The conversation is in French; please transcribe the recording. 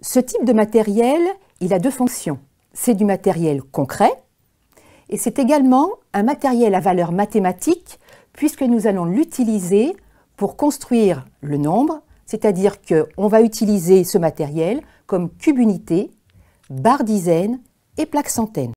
Ce type de matériel, il a deux fonctions. C'est du matériel concret et c'est également un matériel à valeur mathématique puisque nous allons l'utiliser pour construire le nombre, c'est-à-dire qu'on va utiliser ce matériel comme cube unité, barre dizaine et plaque centaine.